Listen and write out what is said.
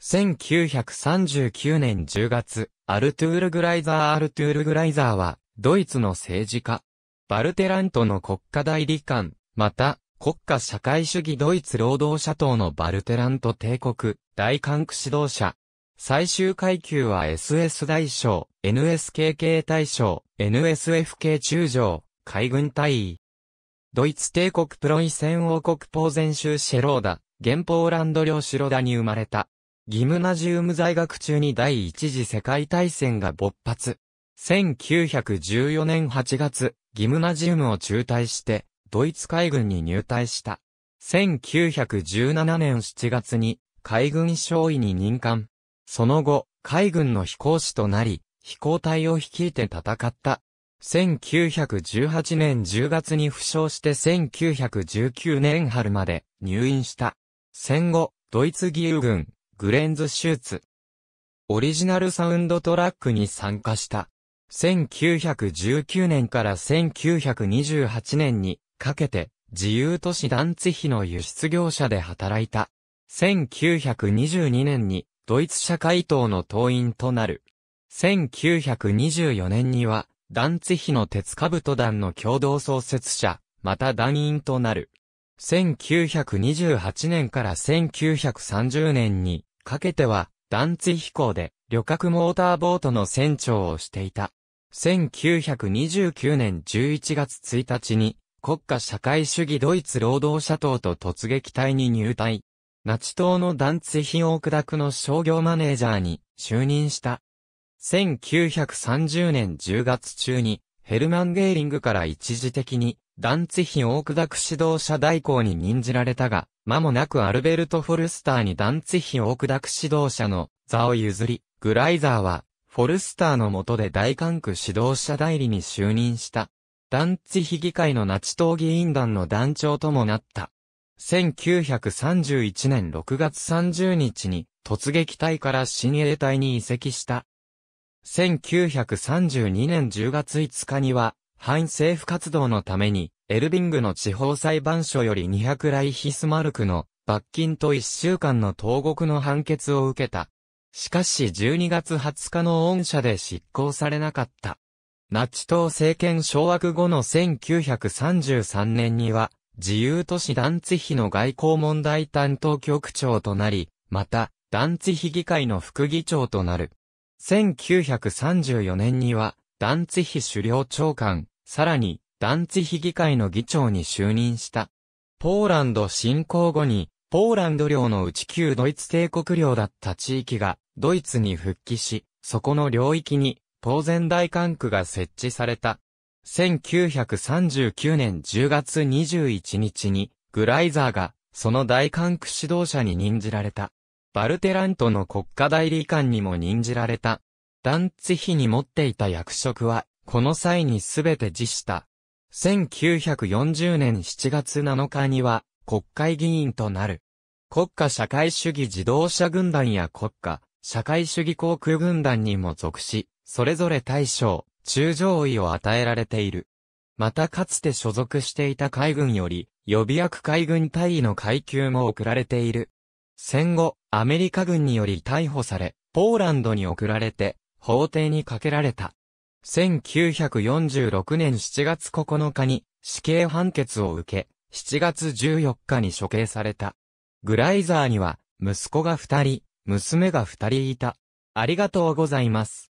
1939年10月、アルトゥール・グライザー・アルトゥール・グライザーは、ドイツの政治家、バルテラントの国家代理官、また、国家社会主義ドイツ労働者党のバルテラント帝国、大韓区指導者。最終階級は SS 大将、NSKK 大将、NSFK 中将、海軍大尉。ドイツ帝国プロイセン王国ポーゼン州シェローダ、現ポーランド領シロダに生まれた。ギムナジウム在学中に第一次世界大戦が勃発。1914年8月、ギムナジウムを中退して、ドイツ海軍に入隊した。1917年7月に、海軍少尉に任官。その後、海軍の飛行士となり、飛行隊を率いて戦った。1918年10月に負傷して1919年春まで入院した。戦後、ドイツ義勇軍、グレンズ・シューツ。オリジナルサウンドトラックに参加した。1919年から1928年にかけて自由都市団地費の輸出業者で働いた。1922年にドイツ社会党の党員となる。1924年には団地費の鉄兜団の共同創設者、また団員となる。1928年から1930年にかけては、団地飛行で、旅客モーターボートの船長をしていた。1929年11月1日に、国家社会主義ドイツ労働者党と突撃隊に入隊。ナチ党の団地費用区諾の商業マネージャーに就任した。1930年10月中に、ヘルマン・ゲーリングから一時的に、団地費多く諾指導者代行に任じられたが、間もなくアルベルト・フォルスターに団地比を砕く指導者の座を譲り、グライザーは、フォルスターの下で大管区指導者代理に就任した。団地比議会のナチ党議員団の団長ともなった。1931年6月30日に突撃隊から新衛隊に移籍した。1932年10月5日には反政府活動のためにエルビングの地方裁判所より200ライヒスマルクの罰金と1週間の投獄の判決を受けた。しかし12月20日の恩赦で執行されなかった。ナチ党政権掌握後の1933年には、自由都市団地比の外交問題担当局長となり、また、団地比議会の副議長となる。1934年には、団地比首領長官、さらに、団地非議会の議長に就任した。ポーランド侵攻後に、ポーランド領のうち旧ドイツ帝国領だった地域が、ドイツに復帰し、そこの領域に、当然大管区が設置された。1939年10月21日に、グライザーが、その大管区指導者に任じられた。バルテラントの国家代理官にも任じられた。団地ヒに持っていた役職は、この際にすべて辞した。1940年7月7日には国会議員となる。国家社会主義自動車軍団や国家社会主義航空軍団にも属し、それぞれ大将、中上位を与えられている。またかつて所属していた海軍より、予備役海軍隊位の階級も送られている。戦後、アメリカ軍により逮捕され、ポーランドに送られて、法廷にかけられた。1946年7月9日に死刑判決を受け、7月14日に処刑された。グライザーには息子が2人、娘が2人いた。ありがとうございます。